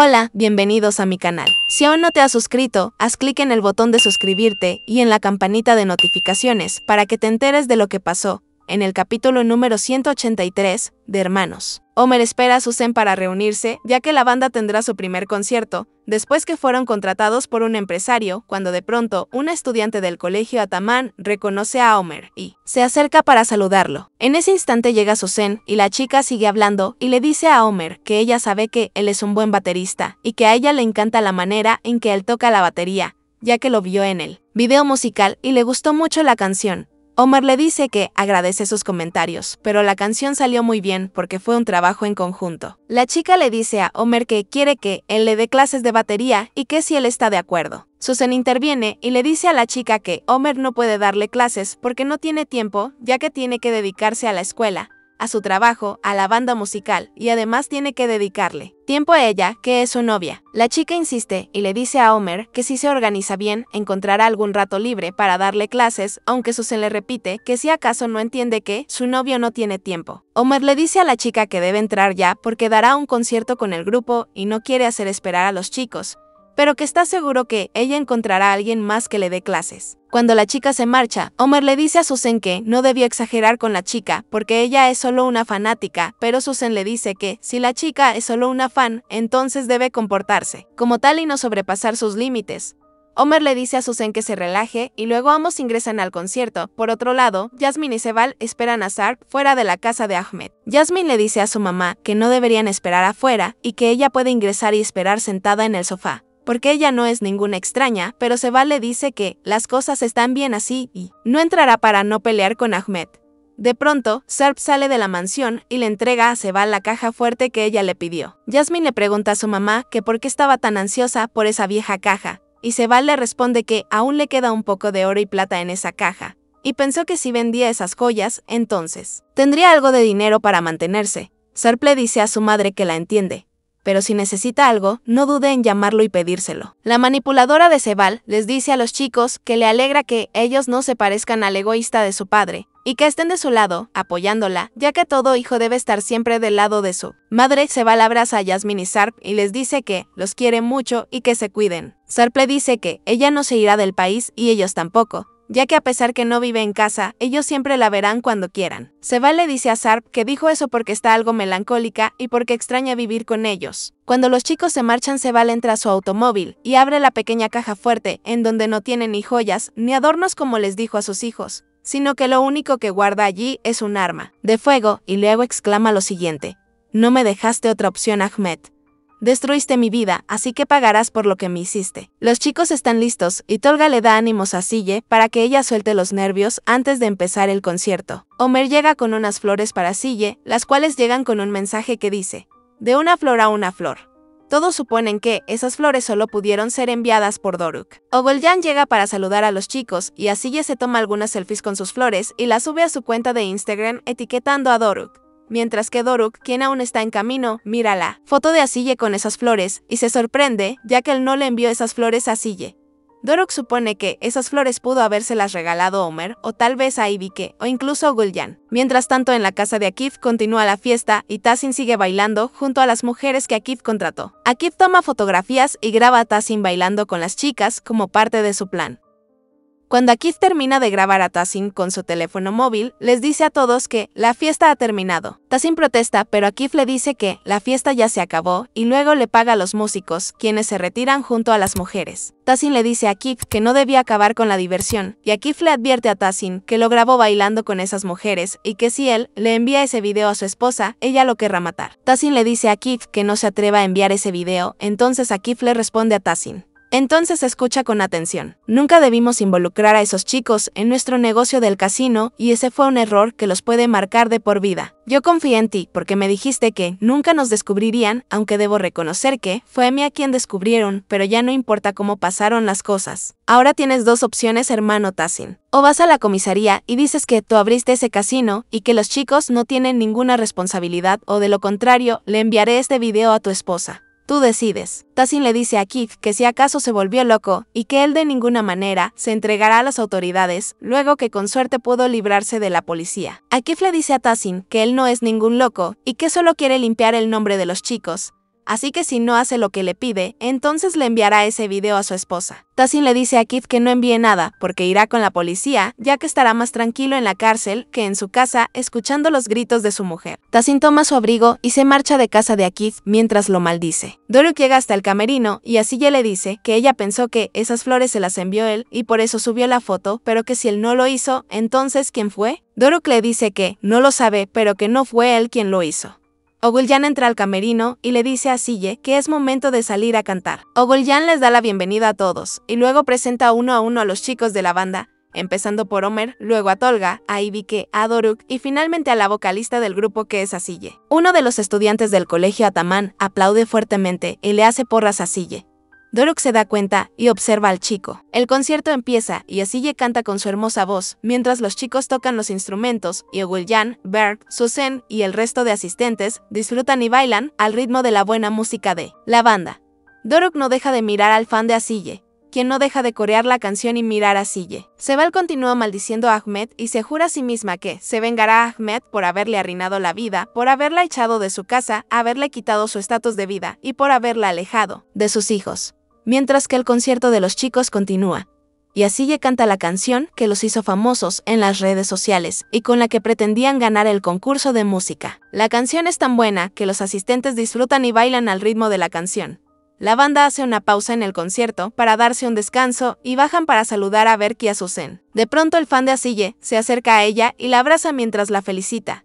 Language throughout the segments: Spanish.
Hola, bienvenidos a mi canal. Si aún no te has suscrito, haz clic en el botón de suscribirte y en la campanita de notificaciones para que te enteres de lo que pasó en el capítulo número 183 de Hermanos. Homer espera a Susan para reunirse, ya que la banda tendrá su primer concierto, después que fueron contratados por un empresario, cuando de pronto una estudiante del colegio Ataman reconoce a Homer y se acerca para saludarlo. En ese instante llega Susan y la chica sigue hablando y le dice a Homer que ella sabe que él es un buen baterista y que a ella le encanta la manera en que él toca la batería, ya que lo vio en el video musical y le gustó mucho la canción, Omar le dice que agradece sus comentarios, pero la canción salió muy bien porque fue un trabajo en conjunto. La chica le dice a Homer que quiere que él le dé clases de batería y que si él está de acuerdo. Susan interviene y le dice a la chica que Homer no puede darle clases porque no tiene tiempo, ya que tiene que dedicarse a la escuela, a su trabajo, a la banda musical, y además tiene que dedicarle tiempo a ella, que es su novia. La chica insiste y le dice a Homer que si se organiza bien, encontrará algún rato libre para darle clases, aunque Susan le repite que si acaso no entiende que su novio no tiene tiempo. Homer le dice a la chica que debe entrar ya porque dará un concierto con el grupo y no quiere hacer esperar a los chicos, pero que está seguro que ella encontrará a alguien más que le dé clases. Cuando la chica se marcha, Homer le dice a Susan que no debió exagerar con la chica, porque ella es solo una fanática, pero Susan le dice que, si la chica es solo una fan, entonces debe comportarse como tal y no sobrepasar sus límites. Homer le dice a Susan que se relaje y luego ambos ingresan al concierto. Por otro lado, Jasmine y Sebal esperan a Sark fuera de la casa de Ahmed. Jasmine le dice a su mamá que no deberían esperar afuera y que ella puede ingresar y esperar sentada en el sofá porque ella no es ninguna extraña, pero Sebal le dice que las cosas están bien así y no entrará para no pelear con Ahmed. De pronto, Serp sale de la mansión y le entrega a Sebal la caja fuerte que ella le pidió. Jasmine le pregunta a su mamá que por qué estaba tan ansiosa por esa vieja caja, y Sebal le responde que aún le queda un poco de oro y plata en esa caja, y pensó que si vendía esas joyas, entonces tendría algo de dinero para mantenerse. Serp le dice a su madre que la entiende, pero si necesita algo, no dude en llamarlo y pedírselo. La manipuladora de Sebal les dice a los chicos que le alegra que ellos no se parezcan al egoísta de su padre, y que estén de su lado, apoyándola, ya que todo hijo debe estar siempre del lado de su madre. Seval abraza a Jasmine y Sarp y les dice que los quiere mucho y que se cuiden. Sarp le dice que ella no se irá del país y ellos tampoco, ya que a pesar que no vive en casa, ellos siempre la verán cuando quieran. Seval le dice a Sarp que dijo eso porque está algo melancólica y porque extraña vivir con ellos. Cuando los chicos se marchan, Seval entra a su automóvil y abre la pequeña caja fuerte, en donde no tiene ni joyas ni adornos como les dijo a sus hijos, sino que lo único que guarda allí es un arma de fuego y luego exclama lo siguiente. No me dejaste otra opción, Ahmed. Destruiste mi vida, así que pagarás por lo que me hiciste. Los chicos están listos, y Tolga le da ánimos a Sille para que ella suelte los nervios antes de empezar el concierto. Homer llega con unas flores para Sille, las cuales llegan con un mensaje que dice, de una flor a una flor. Todos suponen que esas flores solo pudieron ser enviadas por Doruk. Ogoljan llega para saludar a los chicos y a Sille se toma algunas selfies con sus flores y las sube a su cuenta de Instagram etiquetando a Doruk mientras que Doruk, quien aún está en camino, mira la foto de Asille con esas flores, y se sorprende, ya que él no le envió esas flores a Asille. Doruk supone que esas flores pudo habérselas regalado Homer, o tal vez a Ibique o incluso a Mientras tanto, en la casa de Akif continúa la fiesta y Tassin sigue bailando junto a las mujeres que Akif contrató. Akif toma fotografías y graba a Tassin bailando con las chicas como parte de su plan. Cuando Akif termina de grabar a Tassin con su teléfono móvil, les dice a todos que la fiesta ha terminado. Tassin protesta, pero Akif le dice que la fiesta ya se acabó y luego le paga a los músicos, quienes se retiran junto a las mujeres. Tassin le dice a Akif que no debía acabar con la diversión, y Akif le advierte a Tassin que lo grabó bailando con esas mujeres y que si él le envía ese video a su esposa, ella lo querrá matar. Tassin le dice a Akif que no se atreva a enviar ese video, entonces Akif le responde a Tassin. Entonces escucha con atención. Nunca debimos involucrar a esos chicos en nuestro negocio del casino y ese fue un error que los puede marcar de por vida. Yo confié en ti porque me dijiste que nunca nos descubrirían, aunque debo reconocer que fue a mí a quien descubrieron, pero ya no importa cómo pasaron las cosas. Ahora tienes dos opciones, hermano Tassin. O vas a la comisaría y dices que tú abriste ese casino y que los chicos no tienen ninguna responsabilidad o de lo contrario, le enviaré este video a tu esposa. Tú decides. Tassin le dice a Keith que si acaso se volvió loco, y que él de ninguna manera se entregará a las autoridades, luego que con suerte pudo librarse de la policía. A Keith le dice a Tassin que él no es ningún loco, y que solo quiere limpiar el nombre de los chicos, así que si no hace lo que le pide, entonces le enviará ese video a su esposa. Tassin le dice a Keith que no envíe nada, porque irá con la policía, ya que estará más tranquilo en la cárcel que en su casa, escuchando los gritos de su mujer. Tassin toma su abrigo y se marcha de casa de Keith mientras lo maldice. Doruk llega hasta el camerino y así ya le dice que ella pensó que esas flores se las envió él y por eso subió la foto, pero que si él no lo hizo, entonces ¿quién fue? Doruk le dice que no lo sabe, pero que no fue él quien lo hizo. Oguljan entra al camerino y le dice a Sille que es momento de salir a cantar. Oguljan les da la bienvenida a todos y luego presenta uno a uno a los chicos de la banda, empezando por Homer, luego a Tolga, a Ibique, a Doruk y finalmente a la vocalista del grupo que es Asille. Uno de los estudiantes del colegio Ataman aplaude fuertemente y le hace porras a Sille. Doruk se da cuenta y observa al chico. El concierto empieza y Asille canta con su hermosa voz, mientras los chicos tocan los instrumentos y Oguljan, Bert, Susen y el resto de asistentes disfrutan y bailan al ritmo de la buena música de la banda. Doruk no deja de mirar al fan de Asille, quien no deja de corear la canción y mirar a Asille. Sebal continúa maldiciendo a Ahmed y se jura a sí misma que se vengará a Ahmed por haberle arruinado la vida, por haberla echado de su casa, haberle quitado su estatus de vida y por haberla alejado de sus hijos mientras que el concierto de los chicos continúa. Y así canta la canción que los hizo famosos en las redes sociales y con la que pretendían ganar el concurso de música. La canción es tan buena que los asistentes disfrutan y bailan al ritmo de la canción. La banda hace una pausa en el concierto para darse un descanso y bajan para saludar a ver y a De pronto el fan de Asille se acerca a ella y la abraza mientras la felicita.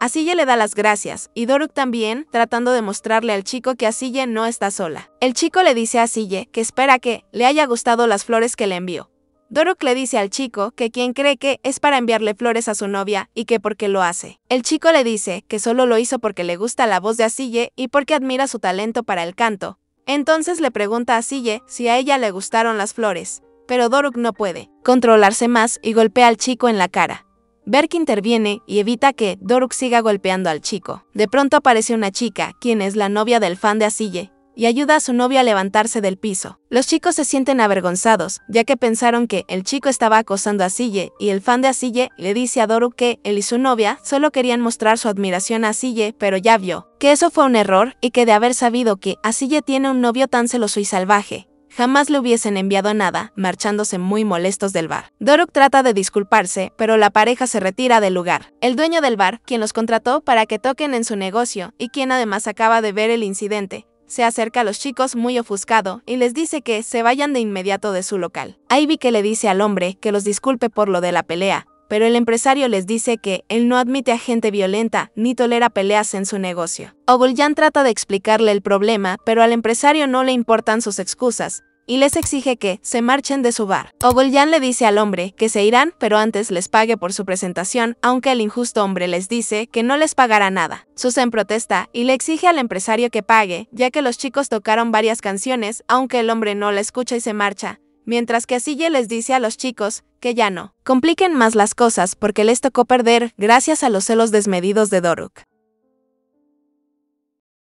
Asiye le da las gracias, y Doruk también, tratando de mostrarle al chico que Asiye no está sola. El chico le dice a Asiye que espera que le haya gustado las flores que le envió. Doruk le dice al chico que quien cree que es para enviarle flores a su novia y que porque lo hace. El chico le dice que solo lo hizo porque le gusta la voz de Asiye y porque admira su talento para el canto. Entonces le pregunta a Asiye si a ella le gustaron las flores, pero Doruk no puede controlarse más y golpea al chico en la cara. Berk interviene y evita que Doruk siga golpeando al chico. De pronto aparece una chica, quien es la novia del fan de Asille, y ayuda a su novia a levantarse del piso. Los chicos se sienten avergonzados, ya que pensaron que el chico estaba acosando a Asille, y el fan de Asille le dice a Doruk que él y su novia solo querían mostrar su admiración a Asille, pero ya vio que eso fue un error y que de haber sabido que Asille tiene un novio tan celoso y salvaje, Jamás le hubiesen enviado nada, marchándose muy molestos del bar. Doruk trata de disculparse, pero la pareja se retira del lugar. El dueño del bar, quien los contrató para que toquen en su negocio y quien además acaba de ver el incidente, se acerca a los chicos muy ofuscado y les dice que se vayan de inmediato de su local. Ivy que le dice al hombre que los disculpe por lo de la pelea, pero el empresario les dice que él no admite a gente violenta ni tolera peleas en su negocio. Ogulyan trata de explicarle el problema, pero al empresario no le importan sus excusas y les exige que se marchen de su bar. Ogulyan le dice al hombre que se irán, pero antes les pague por su presentación, aunque el injusto hombre les dice que no les pagará nada. Susan protesta y le exige al empresario que pague, ya que los chicos tocaron varias canciones, aunque el hombre no la escucha y se marcha mientras que Asille les dice a los chicos que ya no. Compliquen más las cosas porque les tocó perder gracias a los celos desmedidos de Doruk.